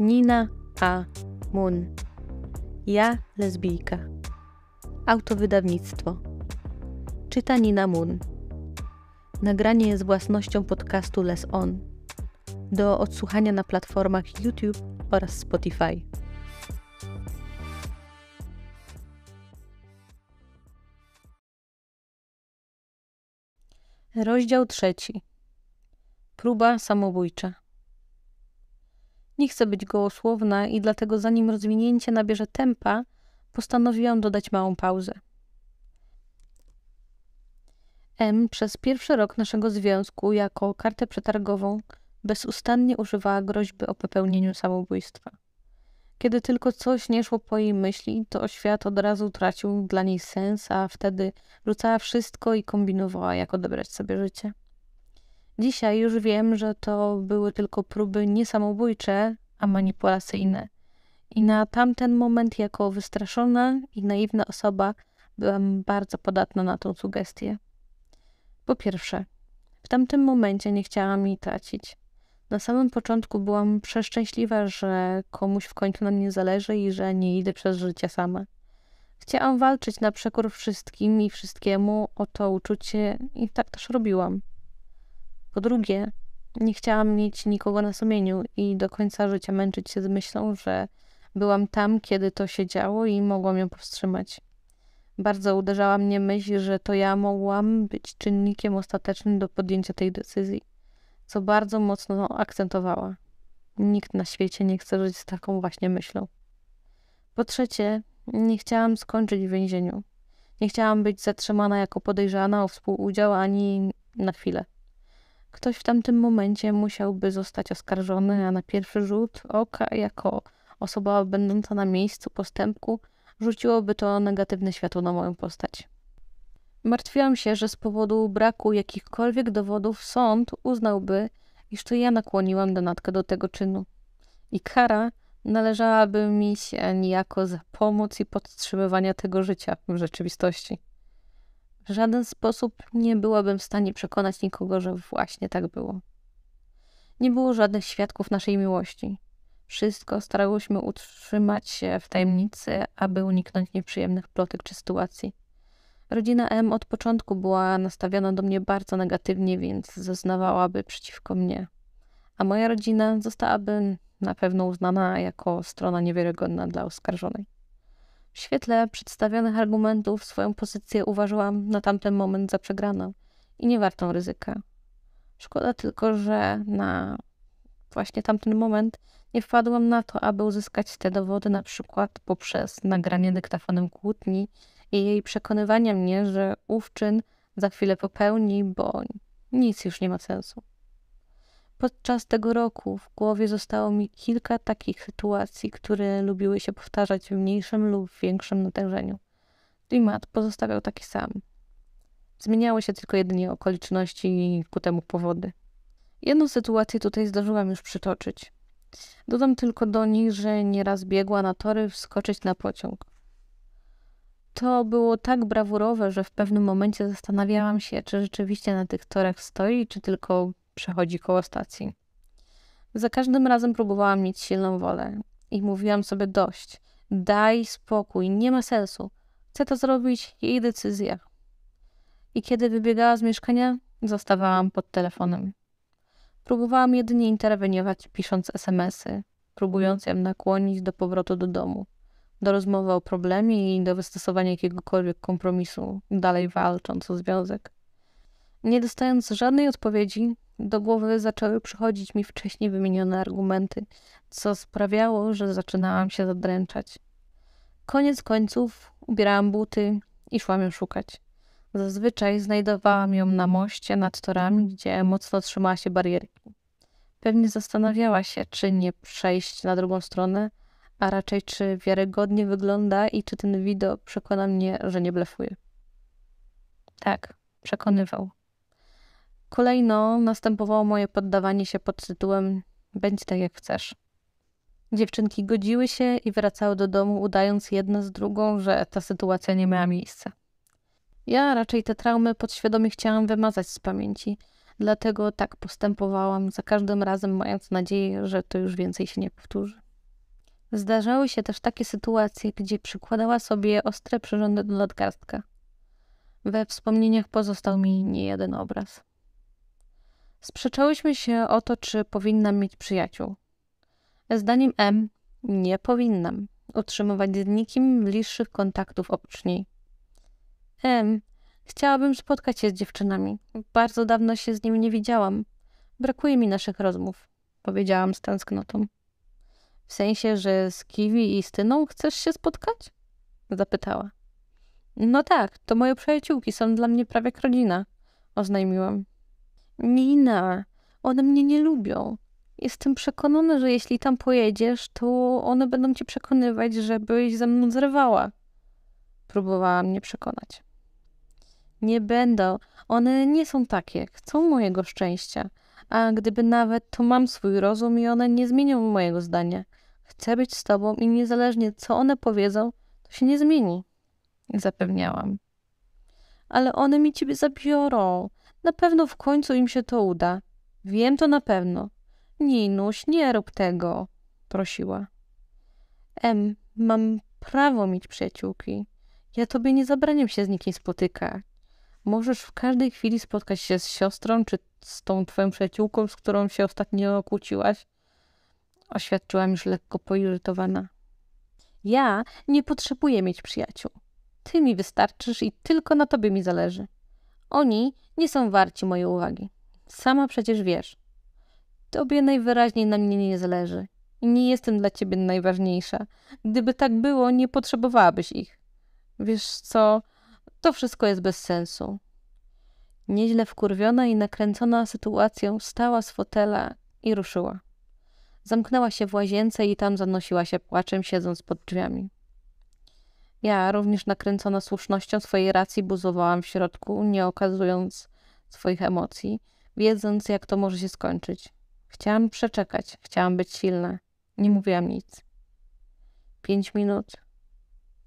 Nina A. Moon. Ja, lesbijka. Autowydawnictwo. Czyta Nina Moon. Nagranie jest własnością podcastu Les On. Do odsłuchania na platformach YouTube oraz Spotify. Rozdział trzeci. Próba samobójcza. Nie chcę być gołosłowna i dlatego zanim rozwinięcie nabierze tempa, postanowiłam dodać małą pauzę. M przez pierwszy rok naszego związku jako kartę przetargową bezustannie używała groźby o popełnieniu samobójstwa. Kiedy tylko coś nie szło po jej myśli, to świat od razu tracił dla niej sens, a wtedy rzucała wszystko i kombinowała, jak odebrać sobie życie. Dzisiaj już wiem, że to były tylko próby niesamobójcze, a manipulacyjne. I na tamten moment, jako wystraszona i naiwna osoba, byłam bardzo podatna na tą sugestię. Po pierwsze, w tamtym momencie nie chciałam jej tracić. Na samym początku byłam przeszczęśliwa, że komuś w końcu na mnie zależy i że nie idę przez życie sama. Chciałam walczyć na przekór wszystkim i wszystkiemu o to uczucie i tak też robiłam. Po drugie, nie chciałam mieć nikogo na sumieniu i do końca życia męczyć się z myślą, że byłam tam, kiedy to się działo i mogłam ją powstrzymać. Bardzo uderzała mnie myśl, że to ja mogłam być czynnikiem ostatecznym do podjęcia tej decyzji, co bardzo mocno akcentowała. Nikt na świecie nie chce żyć z taką właśnie myślą. Po trzecie, nie chciałam skończyć w więzieniu. Nie chciałam być zatrzymana jako podejrzana o współudział ani na chwilę ktoś w tamtym momencie musiałby zostać oskarżony, a na pierwszy rzut oka, jako osoba będąca na miejscu postępku, rzuciłoby to negatywne światło na moją postać. Martwiłam się, że z powodu braku jakichkolwiek dowodów sąd uznałby, iż to ja nakłoniłam Donatkę do tego czynu. I kara należałaby mi się niejako za pomoc i podtrzymywania tego życia w rzeczywistości w żaden sposób nie byłabym w stanie przekonać nikogo, że właśnie tak było. Nie było żadnych świadków naszej miłości. Wszystko starałyśmy utrzymać się w tajemnicy, aby uniknąć nieprzyjemnych plotek czy sytuacji. Rodzina M od początku była nastawiona do mnie bardzo negatywnie, więc zeznawałaby przeciwko mnie. A moja rodzina zostałaby na pewno uznana jako strona niewiarygodna dla oskarżonej. W świetle przedstawionych argumentów swoją pozycję uważałam na tamten moment za przegraną i niewartą ryzyka. Szkoda tylko, że na właśnie tamten moment nie wpadłam na to, aby uzyskać te dowody na przykład poprzez nagranie dyktafonem kłótni i jej przekonywania mnie, że ów czyn za chwilę popełni, bo nic już nie ma sensu. Podczas tego roku w głowie zostało mi kilka takich sytuacji, które lubiły się powtarzać w mniejszym lub większym natężeniu. Klimat pozostawiał taki sam. Zmieniały się tylko jedynie okoliczności i ku temu powody. Jedną sytuację tutaj zdążyłam już przytoczyć. Dodam tylko do nich, że nieraz biegła na tory wskoczyć na pociąg. To było tak brawurowe, że w pewnym momencie zastanawiałam się, czy rzeczywiście na tych torach stoi, czy tylko przechodzi koło stacji. Za każdym razem próbowałam mieć silną wolę i mówiłam sobie dość. Daj spokój, nie ma sensu. Chcę to zrobić, jej decyzja. I kiedy wybiegała z mieszkania, zostawałam pod telefonem. Próbowałam jedynie interweniować, pisząc SMS-y, próbując ją nakłonić do powrotu do domu, do rozmowy o problemie i do wystosowania jakiegokolwiek kompromisu, dalej walcząc o związek. Nie dostając żadnej odpowiedzi, do głowy zaczęły przychodzić mi wcześniej wymienione argumenty, co sprawiało, że zaczynałam się zadręczać. Koniec końców ubierałam buty i szłam ją szukać. Zazwyczaj znajdowałam ją na moście nad torami, gdzie mocno trzymała się barierki. Pewnie zastanawiała się, czy nie przejść na drugą stronę, a raczej czy wiarygodnie wygląda i czy ten widok przekona mnie, że nie blefuje. Tak, przekonywał. Kolejno następowało moje poddawanie się pod tytułem Bądź tak jak chcesz. Dziewczynki godziły się i wracały do domu, udając jedna z drugą, że ta sytuacja nie miała miejsca. Ja raczej te traumy podświadomie chciałam wymazać z pamięci, dlatego tak postępowałam, za każdym razem mając nadzieję, że to już więcej się nie powtórzy. Zdarzały się też takie sytuacje, gdzie przykładała sobie ostre przyrządy do nadgarstka. We wspomnieniach pozostał mi niejeden obraz. Sprzeczałyśmy się o to, czy powinnam mieć przyjaciół. Zdaniem M nie powinnam utrzymywać z nikim bliższych kontaktów oprócz niej. M. Chciałabym spotkać się z dziewczynami. Bardzo dawno się z nim nie widziałam. Brakuje mi naszych rozmów, powiedziałam z tęsknotą. W sensie, że z Kiwi i z Tyną chcesz się spotkać? Zapytała. No tak, to moje przyjaciółki są dla mnie prawie jak rodzina, oznajmiłam. Nina, one mnie nie lubią. Jestem przekonana, że jeśli tam pojedziesz, to one będą cię przekonywać, żebyś ze mną zerwała. Próbowała mnie przekonać. Nie będą. One nie są takie. Chcą mojego szczęścia. A gdyby nawet, to mam swój rozum i one nie zmienią mojego zdania. Chcę być z tobą i niezależnie co one powiedzą, to się nie zmieni. Zapewniałam. Ale one mi ciebie zabiorą. Na pewno w końcu im się to uda. Wiem to na pewno. Ninuś, nie rób tego, prosiła. Em, mam prawo mieć przyjaciółki. Ja tobie nie zabraniam się z nikim spotykać. Możesz w każdej chwili spotkać się z siostrą czy z tą twoją przyjaciółką, z którą się ostatnio kłóciłaś. Oświadczyłam już lekko poirytowana. Ja nie potrzebuję mieć przyjaciół. Ty mi wystarczysz i tylko na tobie mi zależy. Oni nie są warci mojej uwagi. Sama przecież wiesz. Tobie najwyraźniej na mnie nie zależy. Nie jestem dla ciebie najważniejsza. Gdyby tak było, nie potrzebowałabyś ich. Wiesz co? To wszystko jest bez sensu. Nieźle wkurwiona i nakręcona sytuacją, stała z fotela i ruszyła. Zamknęła się w łazience i tam zanosiła się płaczem, siedząc pod drzwiami. Ja, również nakręcona słusznością swojej racji, buzowałam w środku, nie okazując swoich emocji, wiedząc, jak to może się skończyć. Chciałam przeczekać, chciałam być silna. Nie mówiłam nic. Pięć minut,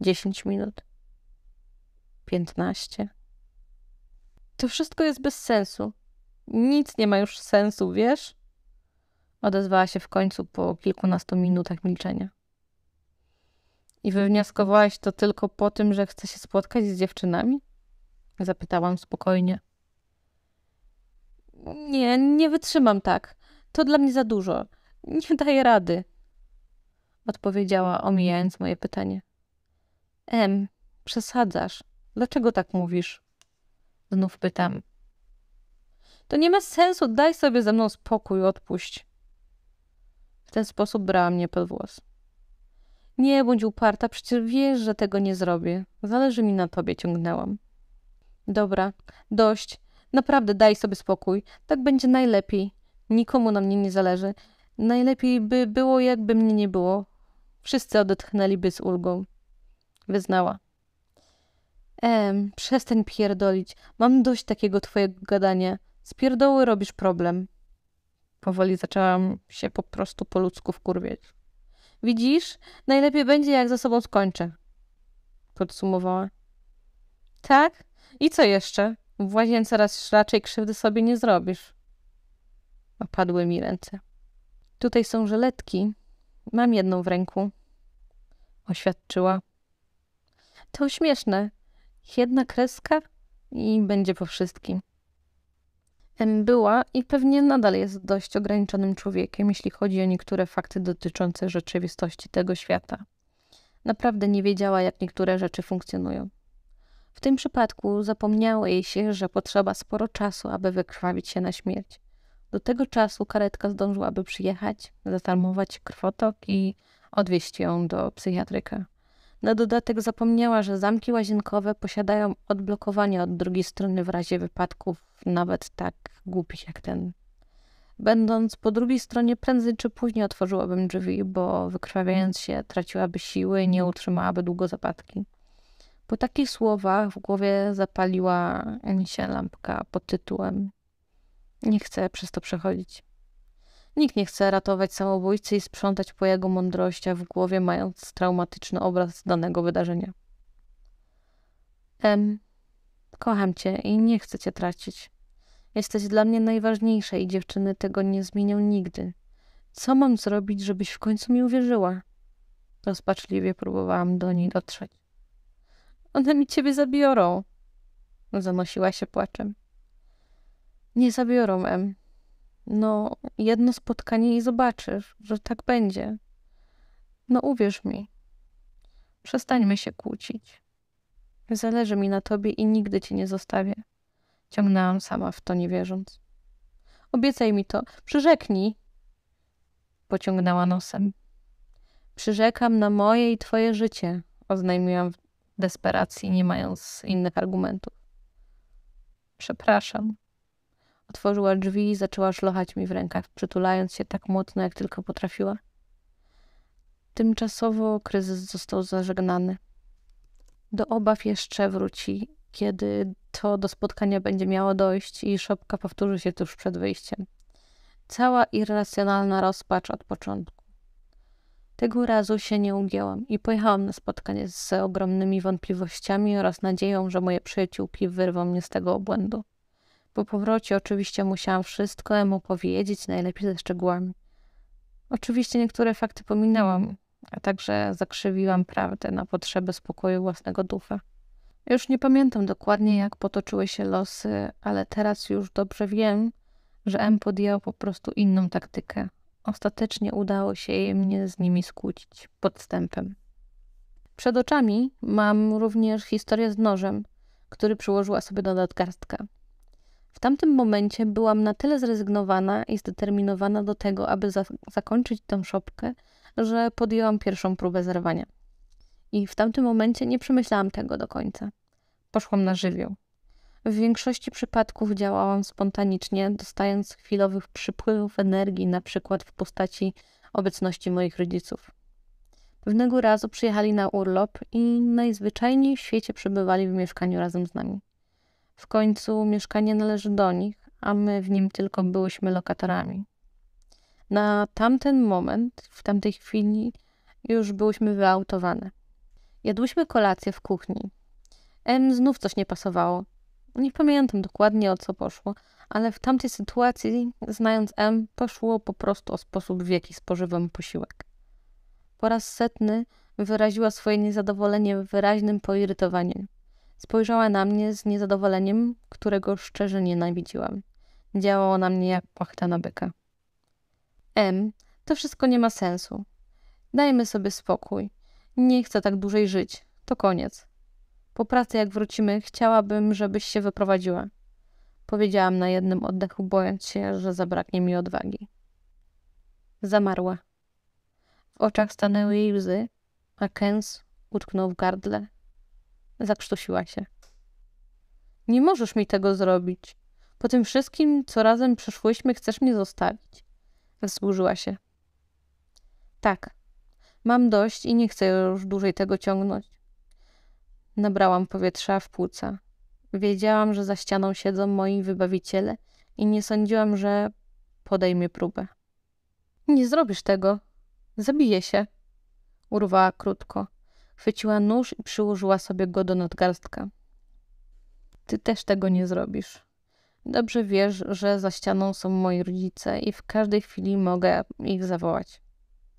dziesięć minut, piętnaście. To wszystko jest bez sensu. Nic nie ma już sensu, wiesz? Odezwała się w końcu po kilkunastu minutach milczenia. I wywnioskowałaś to tylko po tym, że chce się spotkać z dziewczynami? Zapytałam spokojnie. Nie, nie wytrzymam tak. To dla mnie za dużo. Nie daję rady. Odpowiedziała, omijając moje pytanie. Em, przesadzasz. Dlaczego tak mówisz? Znów pytam. To nie ma sensu, daj sobie ze mną spokój, odpuść. W ten sposób brała mnie pod włos. Nie bądź uparta, przecież wiesz, że tego nie zrobię. Zależy mi na tobie, ciągnęłam. Dobra, dość. Naprawdę daj sobie spokój. Tak będzie najlepiej. Nikomu na mnie nie zależy. Najlepiej by było, jakby mnie nie było. Wszyscy odetchnęliby z ulgą. Wyznała. Em, przestań pierdolić. Mam dość takiego twojego gadania. Z pierdoły robisz problem. Powoli zaczęłam się po prostu po ludzku wkurwieć. Widzisz, najlepiej będzie, jak ze sobą skończę. Podsumowała. Tak? I co jeszcze? W łazience raz raczej krzywdy sobie nie zrobisz. Opadły mi ręce. Tutaj są żeletki. Mam jedną w ręku. Oświadczyła. To śmieszne. Jedna kreska i będzie po wszystkim była i pewnie nadal jest dość ograniczonym człowiekiem, jeśli chodzi o niektóre fakty dotyczące rzeczywistości tego świata. Naprawdę nie wiedziała, jak niektóre rzeczy funkcjonują. W tym przypadku zapomniało jej się, że potrzeba sporo czasu, aby wykrwawić się na śmierć. Do tego czasu karetka zdążyłaby przyjechać, zatarmować krwotok i odwieźć ją do psychiatryka. Na dodatek zapomniała, że zamki łazienkowe posiadają odblokowanie od drugiej strony w razie wypadków nawet tak głupich jak ten. Będąc po drugiej stronie, prędzej czy później otworzyłabym drzwi, bo wykrwawiając się, traciłaby siły i nie mhm. utrzymałaby długo zapadki. Po takich słowach w głowie zapaliła się lampka pod tytułem Nie chcę przez to przechodzić. Nikt nie chce ratować samobójcy i sprzątać po jego a w głowie, mając traumatyczny obraz danego wydarzenia. M Kocham cię i nie chcę cię tracić. Jesteś dla mnie najważniejsza i dziewczyny tego nie zmienią nigdy. Co mam zrobić, żebyś w końcu mi uwierzyła? Rozpaczliwie próbowałam do niej dotrzeć. One mi ciebie zabiorą. Zanosiła się płaczem. Nie zabiorą, Em. No, jedno spotkanie i zobaczysz, że tak będzie. No, uwierz mi. Przestańmy się kłócić. Zależy mi na tobie i nigdy cię nie zostawię. Ciągnęłam sama w to nie wierząc. Obiecaj mi to, przyrzeknij. Pociągnęła nosem. Przyrzekam na moje i twoje życie, oznajmiłam w desperacji, nie mając innych argumentów. Przepraszam. Otworzyła drzwi i zaczęła szlochać mi w rękach, przytulając się tak mocno, jak tylko potrafiła. Tymczasowo kryzys został zażegnany. Do obaw jeszcze wróci, kiedy to do spotkania będzie miało dojść i szopka powtórzy się tuż przed wyjściem. Cała irracjonalna rozpacz od początku. Tego razu się nie ugięłam i pojechałam na spotkanie z ogromnymi wątpliwościami oraz nadzieją, że moje przyjaciółki wyrwą mnie z tego obłędu. Po powrocie oczywiście musiałam wszystko mu powiedzieć, najlepiej ze szczegółami. Oczywiście niektóre fakty pominęłam, a także zakrzywiłam prawdę na potrzeby spokoju własnego ducha. Już nie pamiętam dokładnie, jak potoczyły się losy, ale teraz już dobrze wiem, że M podjęła po prostu inną taktykę. Ostatecznie udało się jej mnie z nimi skłócić podstępem. Przed oczami mam również historię z nożem, który przyłożyła sobie do nadgarstka. W tamtym momencie byłam na tyle zrezygnowana i zdeterminowana do tego, aby za zakończyć tę szopkę, że podjęłam pierwszą próbę zerwania. I w tamtym momencie nie przemyślałam tego do końca. Poszłam na żywioł. W większości przypadków działałam spontanicznie, dostając chwilowych przypływów energii, na przykład w postaci obecności moich rodziców. Pewnego razu przyjechali na urlop i najzwyczajniej w świecie przebywali w mieszkaniu razem z nami. W końcu mieszkanie należy do nich, a my w nim tylko byłyśmy lokatorami. Na tamten moment, w tamtej chwili, już byłyśmy wyautowane. Jadłyśmy kolację w kuchni. M znów coś nie pasowało. Nie pamiętam dokładnie o co poszło, ale w tamtej sytuacji, znając M, poszło po prostu o sposób, w jaki spożywam posiłek. Po raz setny wyraziła swoje niezadowolenie wyraźnym poirytowaniem. Spojrzała na mnie z niezadowoleniem, którego szczerze nienawidziłam. Działała na mnie jak płachta na byka. M, to wszystko nie ma sensu. Dajmy sobie spokój. Nie chcę tak dłużej żyć. To koniec. Po pracy, jak wrócimy, chciałabym, żebyś się wyprowadziła. Powiedziałam na jednym oddechu, bojąc się, że zabraknie mi odwagi. Zamarła. W oczach stanęły jej łzy, a kęs utknął w gardle. Zakrztusiła się. Nie możesz mi tego zrobić. Po tym wszystkim, co razem przeszłyśmy, chcesz mnie zostawić? Zasłużyła się. Tak. Mam dość i nie chcę już dłużej tego ciągnąć. Nabrałam powietrza w płuca. Wiedziałam, że za ścianą siedzą moi wybawiciele i nie sądziłam, że podejmie próbę. Nie zrobisz tego. Zabiję się. Urwała krótko. Chwyciła nóż i przyłożyła sobie go do nadgarstka. Ty też tego nie zrobisz. Dobrze wiesz, że za ścianą są moi rodzice i w każdej chwili mogę ich zawołać.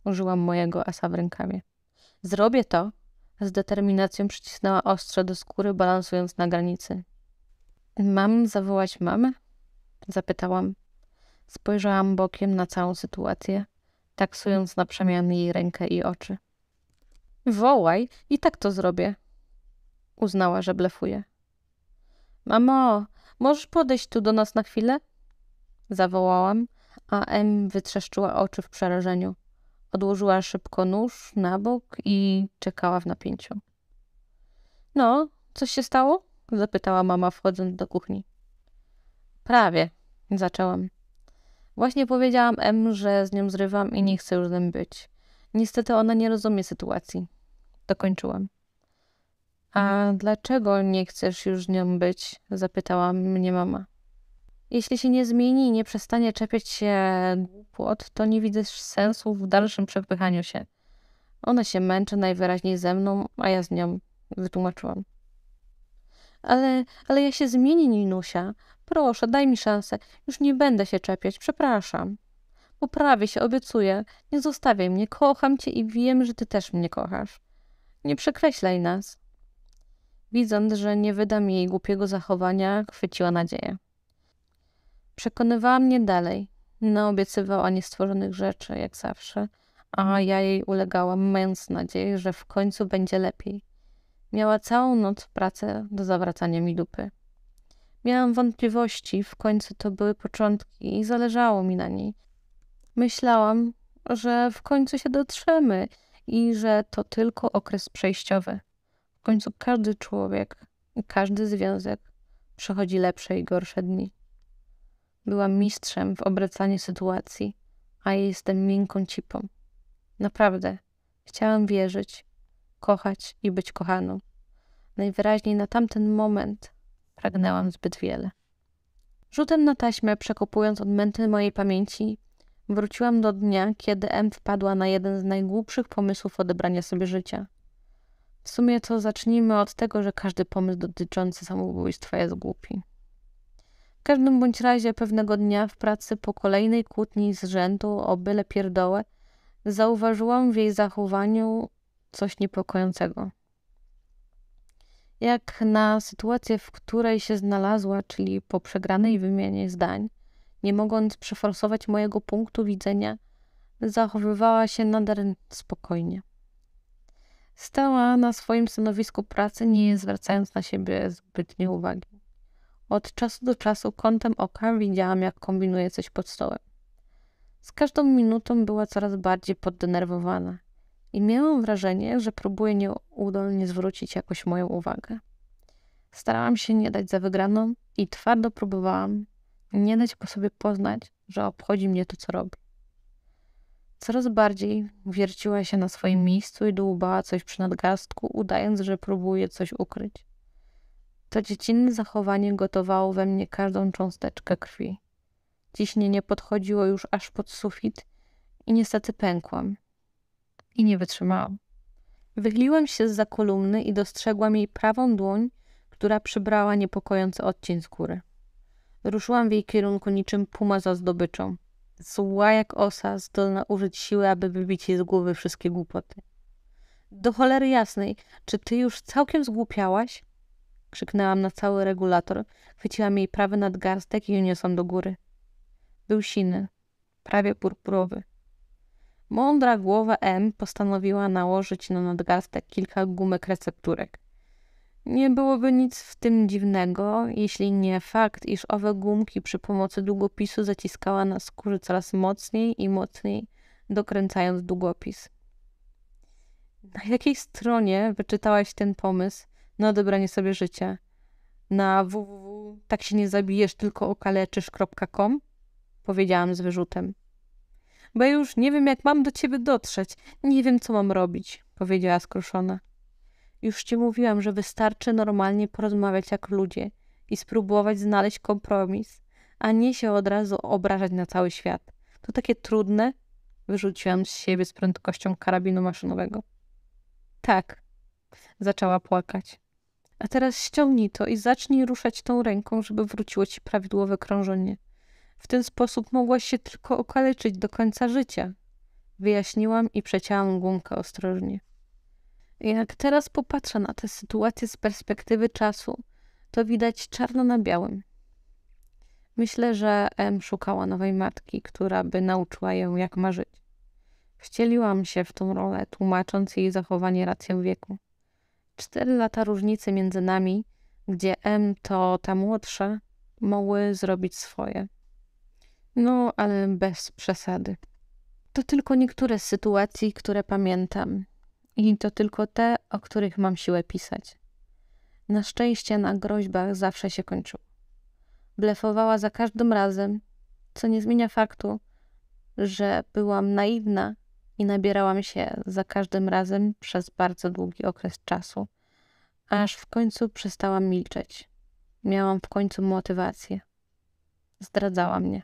Użyłam mojego asa w rękawie. Zrobię to! Z determinacją przycisnęła ostrze do skóry, balansując na granicy. Mam zawołać mamę? Zapytałam. Spojrzałam bokiem na całą sytuację, taksując na przemian jej rękę i oczy. Wołaj i tak to zrobię. Uznała, że blefuje. Mamo, Możesz podejść tu do nas na chwilę? Zawołałam, a M wytrzeszczyła oczy w przerażeniu. Odłożyła szybko nóż na bok i czekała w napięciu. No, coś się stało? zapytała mama, wchodząc do kuchni. Prawie, zaczęłam. Właśnie powiedziałam M, że z nią zrywam i nie chcę już z nim być. Niestety ona nie rozumie sytuacji. Dokończyłam. A mhm. dlaczego nie chcesz już nią być? zapytała mnie mama. Jeśli się nie zmieni i nie przestanie czepiać się płot, to nie widzę sensu w dalszym przepychaniu się. Ona się męczy najwyraźniej ze mną, a ja z nią wytłumaczyłam. Ale, ale ja się zmienię, Ninusia. Proszę, daj mi szansę. Już nie będę się czepiać, przepraszam. Poprawię się, obiecuję. Nie zostawiaj mnie, kocham cię i wiem, że ty też mnie kochasz. Nie przekreślaj nas. Widząc, że nie wydam jej głupiego zachowania, chwyciła nadzieję. Przekonywała mnie dalej. Naobiecywała no, niestworzonych rzeczy, jak zawsze, a ja jej ulegałam, mając nadzieję, że w końcu będzie lepiej. Miała całą noc pracę do zawracania mi dupy. Miałam wątpliwości, w końcu to były początki i zależało mi na niej. Myślałam, że w końcu się dotrzemy i że to tylko okres przejściowy końcu każdy człowiek i każdy związek przechodzi lepsze i gorsze dni. Byłam mistrzem w obracaniu sytuacji, a jestem miękką cipą. Naprawdę, chciałam wierzyć, kochać i być kochaną. Najwyraźniej na tamten moment pragnęłam zbyt wiele. Rzutem na taśmę, przekopując odmęty mojej pamięci, wróciłam do dnia, kiedy M wpadła na jeden z najgłupszych pomysłów odebrania sobie życia. W sumie to zacznijmy od tego, że każdy pomysł dotyczący samobójstwa jest głupi. W każdym bądź razie pewnego dnia w pracy po kolejnej kłótni z rzędu o byle pierdołę zauważyłam w jej zachowaniu coś niepokojącego. Jak na sytuację, w której się znalazła, czyli po przegranej wymianie zdań, nie mogąc przeforsować mojego punktu widzenia, zachowywała się nader spokojnie. Stała na swoim stanowisku pracy, nie zwracając na siebie zbytniej uwagi. Od czasu do czasu kątem oka widziałam, jak kombinuje coś pod stołem. Z każdą minutą była coraz bardziej poddenerwowana i miałam wrażenie, że próbuje nieudolnie zwrócić jakoś moją uwagę. Starałam się nie dać za wygraną i twardo próbowałam nie dać po sobie poznać, że obchodzi mnie to, co robi. Coraz bardziej wierciła się na swoim miejscu i dłubała coś przy nadgastku, udając, że próbuje coś ukryć. To dziecinne zachowanie gotowało we mnie każdą cząsteczkę krwi. Ciśnienie podchodziło już aż pod sufit i niestety pękłam. I nie wytrzymałam. Wygliłem się za kolumny i dostrzegłam jej prawą dłoń, która przybrała niepokojący odcień skóry. Ruszyłam w jej kierunku niczym puma za zdobyczą. Zła jak osa, zdolna użyć siły, aby wybić jej z głowy wszystkie głupoty. Do cholery jasnej, czy ty już całkiem zgłupiałaś? Krzyknęłam na cały regulator, chwyciłam jej prawy nadgarstek i uniosłam do góry. Był siny, prawie purpurowy. Mądra głowa M postanowiła nałożyć na nadgarstek kilka gumek recepturek. Nie byłoby nic w tym dziwnego, jeśli nie fakt, iż owe gumki przy pomocy długopisu zaciskała na skórze coraz mocniej i mocniej, dokręcając długopis. Na jakiej stronie wyczytałaś ten pomysł na odebranie sobie życia? Na www tak się nie zabijesz, tylko okaleczysz.com? Powiedziałam z wyrzutem. Bo już nie wiem, jak mam do ciebie dotrzeć. Nie wiem, co mam robić, powiedziała skruszona. Już ci mówiłam, że wystarczy normalnie porozmawiać jak ludzie i spróbować znaleźć kompromis, a nie się od razu obrażać na cały świat. To takie trudne, wyrzuciłam z siebie z prędkością karabinu maszynowego. Tak, zaczęła płakać. A teraz ściągnij to i zacznij ruszać tą ręką, żeby wróciło ci prawidłowe krążenie. W ten sposób mogłaś się tylko okaleczyć do końca życia. Wyjaśniłam i przecięłam gumkę ostrożnie. Jak teraz popatrzę na tę sytuację z perspektywy czasu, to widać czarno na białym. Myślę, że M szukała nowej matki, która by nauczyła ją, jak ma żyć. Wcieliłam się w tą rolę, tłumacząc jej zachowanie rację wieku. Cztery lata różnicy między nami, gdzie M to ta młodsza, mogły zrobić swoje. No, ale bez przesady. To tylko niektóre z sytuacji, które pamiętam i to tylko te, o których mam siłę pisać. Na szczęście na groźbach zawsze się kończył. Blefowała za każdym razem, co nie zmienia faktu, że byłam naiwna i nabierałam się za każdym razem przez bardzo długi okres czasu, aż w końcu przestałam milczeć. Miałam w końcu motywację. Zdradzała mnie.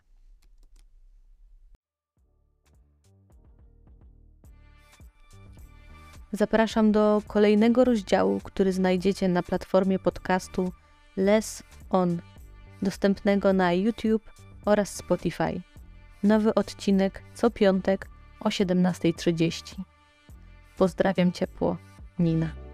Zapraszam do kolejnego rozdziału, który znajdziecie na platformie podcastu Less On, dostępnego na YouTube oraz Spotify. Nowy odcinek co piątek o 17.30. Pozdrawiam ciepło, Nina.